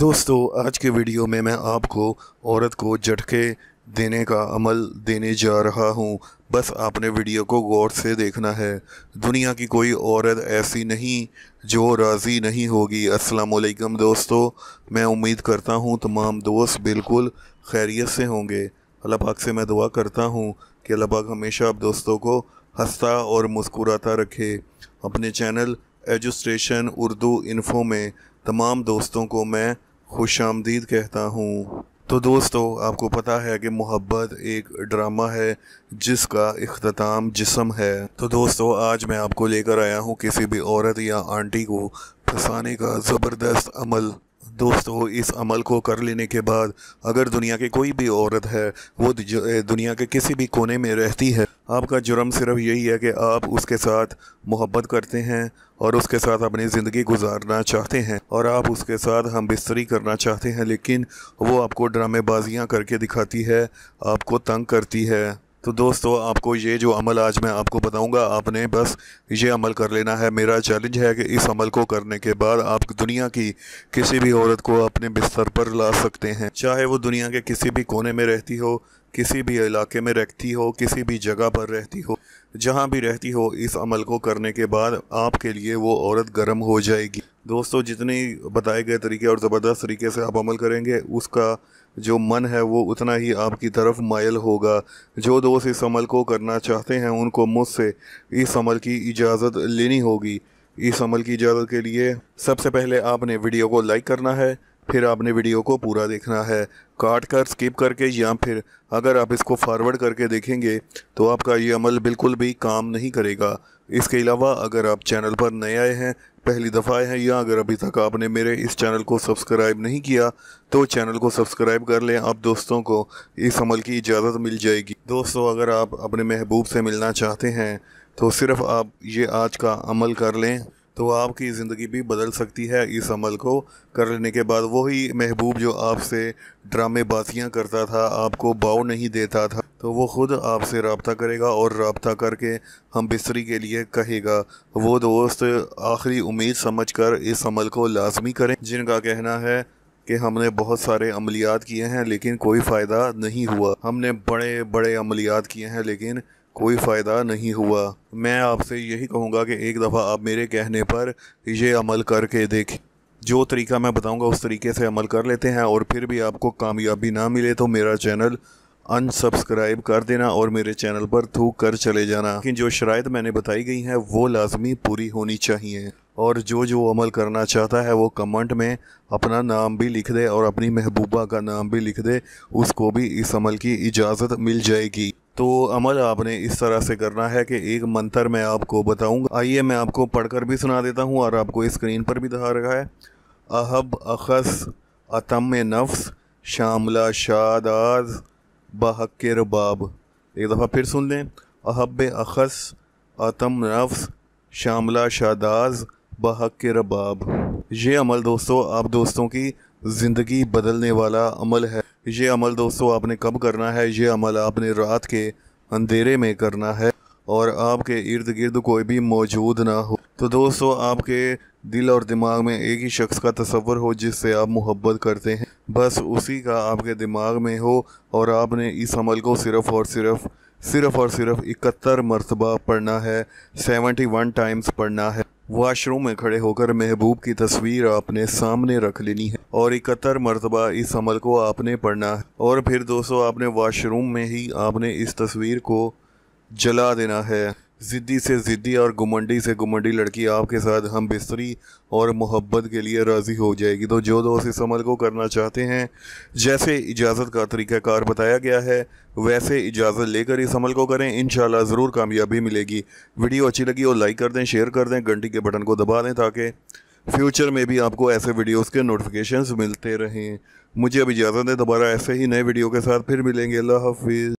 दोस्तों आज के वीडियो में मैं आपको औरत को झटके देने का अमल देने जा रहा हूँ बस आपने वीडियो को गौर से देखना है दुनिया की कोई औरत ऐसी नहीं जो राज़ी नहीं होगी वालेकुम दोस्तों मैं उम्मीद करता हूँ तमाम दोस्त बिल्कुल खैरियत से होंगे अल्लाह पाक से मैं दुआ करता हूँ कि अल्लाह पाक हमेशा आप दोस्तों को हंसता और मुस्कुराता रखे अपने चैनल एजुस्ट्रेशन उर्दू इन्फो में तमाम दोस्तों को मैं खुश आमदीद कहता हूँ तो दोस्तों आपको पता है कि मोहब्बत एक ड्रामा है जिसका अख्ताम जिसम है तो दोस्तों आज मैं आपको लेकर आया हूँ किसी भी औरत या आंटी को फंसाने का ज़बरदस्त अमल दोस्तों इस अमल को कर लेने के बाद अगर दुनिया की कोई भी औरत है वो दुनिया के किसी भी कोने में रहती है आपका जुर्म सिर्फ यही है कि आप उसके साथ मोहब्बत करते हैं और उसके साथ अपनी ज़िंदगी गुजारना चाहते हैं और आप उसके साथ हम बिस्तरी करना चाहते हैं लेकिन वो आपको ड्रामेबाजियाँ करके दिखाती है आपको तंग करती है तो दोस्तों आपको ये जो अमल आज मैं आपको बताऊंगा आपने बस ये अमल कर लेना है मेरा चैलेंज है कि इस अमल को करने के बाद आप दुनिया की किसी भी औरत को अपने बिस्तर पर ला सकते हैं चाहे वो दुनिया के किसी भी कोने में रहती हो किसी भी इलाके में रहती हो किसी भी जगह पर रहती हो जहाँ भी रहती हो इस अमल को करने के बाद आपके लिए वो औरत गर्म हो जाएगी दोस्तों जितने बताए गए तरीके और ज़बरदस्त तरीके से आप अमल करेंगे उसका जो मन है वो उतना ही आपकी तरफ मायल होगा जो दोस्त इस अमल को करना चाहते हैं उनको मुझसे इस अमल की इजाज़त लेनी होगी इस अमल की इजाज़त के लिए सबसे पहले आपने वीडियो को लाइक करना है फिर आपने वीडियो को पूरा देखना है काट कर स्किप करके या फिर अगर आप इसको फॉरवर्ड करके देखेंगे तो आपका ये अमल बिल्कुल भी काम नहीं करेगा इसके अलावा अगर आप चैनल पर नए आए हैं पहली दफ़ा आए हैं या अगर अभी तक आपने मेरे इस चैनल को सब्सक्राइब नहीं किया तो चैनल को सब्सक्राइब कर लें आप दोस्तों को इस अमल की इजाज़त मिल जाएगी दोस्तों अगर आप अपने महबूब से मिलना चाहते हैं तो सिर्फ़ आप ये आज का अमल कर लें तो आपकी ज़िंदगी भी बदल सकती है इस अमल को कर लेने के बाद वही महबूब जो आपसे ड्रामेबाजियाँ करता था आपको बाव नहीं देता था तो वो ख़ुद आपसे रबता करेगा और रबता करके हम बिस्तरी के लिए कहेगा वो दोस्त आखिरी उम्मीद समझ कर इस अमल को लाजमी करें जिनका कहना है कि हमने बहुत सारे अमलियात किए हैं लेकिन कोई फ़ायदा नहीं हुआ हमने बड़े बड़े अमलियात किए हैं लेकिन कोई फ़ायदा नहीं हुआ मैं आपसे यही कहूँगा कि एक दफ़ा आप मेरे कहने पर ये अमल करके देखें जो तरीका मैं बताऊँगा उस तरीके से अमल कर लेते हैं और फिर भी आपको कामयाबी ना मिले तो मेरा चैनल अनसब्सक्राइब कर देना और मेरे चैनल पर थूक कर चले जाना लेकिन जो शरात मैंने बताई गई हैं वो लाजमी पूरी होनी चाहिए और जो जो अमल करना चाहता है वो कमेंट में अपना नाम भी लिख दे और अपनी महबूबा का नाम भी लिख दे उसको भी इस अमल की इजाज़त मिल जाएगी तो अमल आपने इस तरह से करना है कि एक मंत्र मैं आपको बताऊंगा आइए मैं आपको पढ़कर भी सुना देता हूँ और आपको स्क्रीन पर भी दिखा रखा है अहब अखस अतम नफ्स शामला शादाज बहक रबाब एक दफ़ा फिर सुन लें अहब अखस आतम नफ्स शामला शादाज बहक रबाब ये अमल दोस्तों आप दोस्तों की ज़िंदगी बदलने वाला अमल है ये अमल दोस्तों आपने कब करना है ये अमल आपने रात के अंधेरे में करना है और आपके इर्द गिर्द कोई भी मौजूद ना हो तो दोस्तों आपके दिल और दिमाग में एक ही शख्स का तस्वर हो जिससे आप मोहब्बत करते हैं बस उसी का आपके दिमाग में हो और आपने इस अमल को सिर्फ़ और सिर्फ़ सिर्फ़ और सिर्फ़ इकहत्तर मरतबा पढ़ना है सेवेंटी वन टाइम्स पढ़ना है वाशरूम में खड़े होकर महबूब की तस्वीर आपने सामने रख लेनी है और इकहत्तर मरतबा इस अमल को आपने पढ़ना है और फिर दोस्तों आपने वाशरूम में ही आपने इस तस्वीर को जला देना है ज़िद्दी से ज़िद्दी और गुमंडी से गुमंडी लड़की आपके साथ हम बिस्तरी और मोहब्बत के लिए राज़ी हो जाएगी तो जो दोस्त इस अमल को करना चाहते हैं जैसे इजाज़त का तरीक़ाकार बताया गया है वैसे इजाज़त लेकर इस अमल को करें इन ज़रूर कामयाबी मिलेगी वीडियो अच्छी लगी हो लाइक कर दें शेयर कर दें घंटी के बटन को दबा दें ताकि फ्यूचर में भी आपको ऐसे वीडियोस के नोटिफिकेशंस मिलते रहें मुझे अब इजाज़त दें दोबारा ऐसे ही नए वीडियो के साथ फिर मिलेंगे अल्लाह हाफिज़